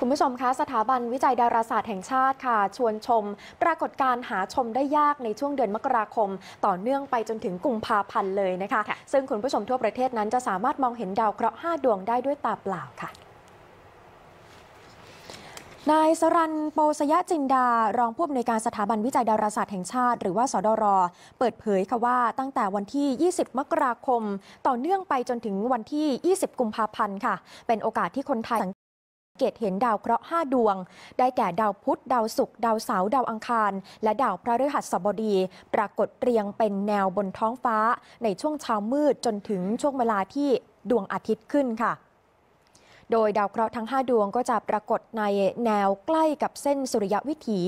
คุณผู้ชมคะสถาบันวิจัยดาราศาสตร์แห่งชาติค่ะชวนชม ปรากฏการหาชมได้ยากในช่วงเดือนมกราคม ต่อเนื่องไปจนถึงกุมภาพันธ์เลยนะคะซึ่งคุณผู้ชมทั่วประเทศนั้นจะสามารถมองเห็นดาวเคราะห์5ดวงได้ด้วยตาเปล่าค่ะนายสรันโปสยะจินดา รองผู้อำนวยการสถาบันวิจัยดาราศาสตร์แห่งชาติ หรือว่า สดรเปิดเผยค่ะว่าตั้งแต่วันที่ 20 มกราคม ต่อเนื่องไปจนถึงวันที่ 20 กุมภาพันธ์ค่ะ เป็นโอกาสที่คนไทยเกตเห็นดาวเคราะห์5ดวง ได้แก่ดาวพุธ ดาวศุกร์ ดาวเสาร์ดาวอังคาร และดาวพระฤหัสบดี ปรากฏเรียงเป็นแนวบนท้องฟ้าในช่วงเช้ามืดจนถึงช่วงเวลาที่ดวงอาทิตย์ขึ้นค่ะ โดยดาวเคราะห์ทั้ง5ดวงก็จะปรากฏในแนวใกล้กับเส้นสุริยวิถี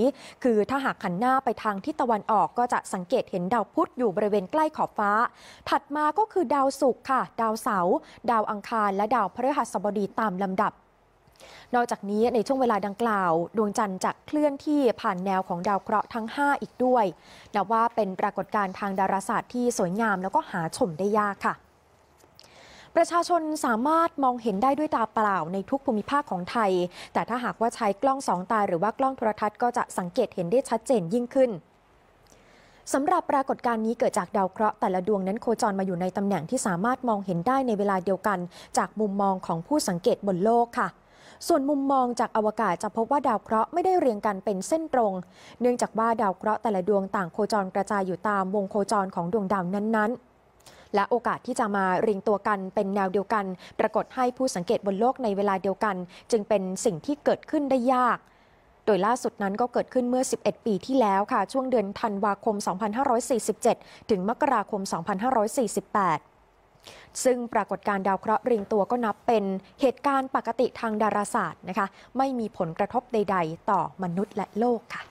คือถ้าหากหันหน้าไปทางทิศตะวันออก ก็จะสังเกตเห็นดาวพุธอยู่บริเวณใกล้ขอบฟ้า ถัดมาก็คือดาวศุกร์ค่ะ ดาวเสาร์ดาวอังคาร และดาวพฤหัสบดีตามลำดับนอกจากนี้ในช่วงเวลาดังกล่าว ดวงจันทร์จะเคลื่อนที่ผ่านแนวของดาวเคราะห์ทั้ง 5 อีกด้วยนับว่าเป็นปรากฏการณ์ทางดาราศาสตร์ที่สวยงามแล้วก็หาชมได้ยากค่ะ ประชาชนสามารถมองเห็นได้ด้วยตาเปล่าในทุกภูมิภาคของไทย แต่ถ้าหากว่าใช้กล้องสองตาหรือว่ากล้องโทรทัศน์ก็จะสังเกตเห็นได้ชัดเจนยิ่งขึ้นสำหรับปรากฏการณ์นี้เกิดจากดาวเคราะห์แต่ละดวงนั้นโคจรมาอยู่ในตำแหน่งที่สามารถมองเห็นได้ในเวลาเดียวกัน จากมุมมองของผู้สังเกตบนโลกค่ะส่วนมุมมองจากอวกาศจะพบว่าดาวเคราะห์ไม่ได้เรียงกันเป็นเส้นตรง เนื่องจากว่าดาวเคราะห์แต่ละดวงต่างโคจรกระจายอยู่ตามวงโคจรของดวงดาวนั้นๆ และโอกาสที่จะมาเรียงตัวกันเป็นแนวเดียวกัน ปรากฏให้ผู้สังเกตบนโลกในเวลาเดียวกัน จึงเป็นสิ่งที่เกิดขึ้นได้ยาก โดยล่าสุดนั้นก็เกิดขึ้นเมื่อ 11 ปีที่แล้วค่ะ ช่วงเดือนธันวาคม 2547 ถึงมกราคม 2548ซึ่งปรากฏการดาวเคราะห์เรียงตัวก็นับเป็นเหตุการณ์ปกติทางดาราศาสตร์นะคะ ไม่มีผลกระทบใดๆต่อมนุษย์และโลกค่ะ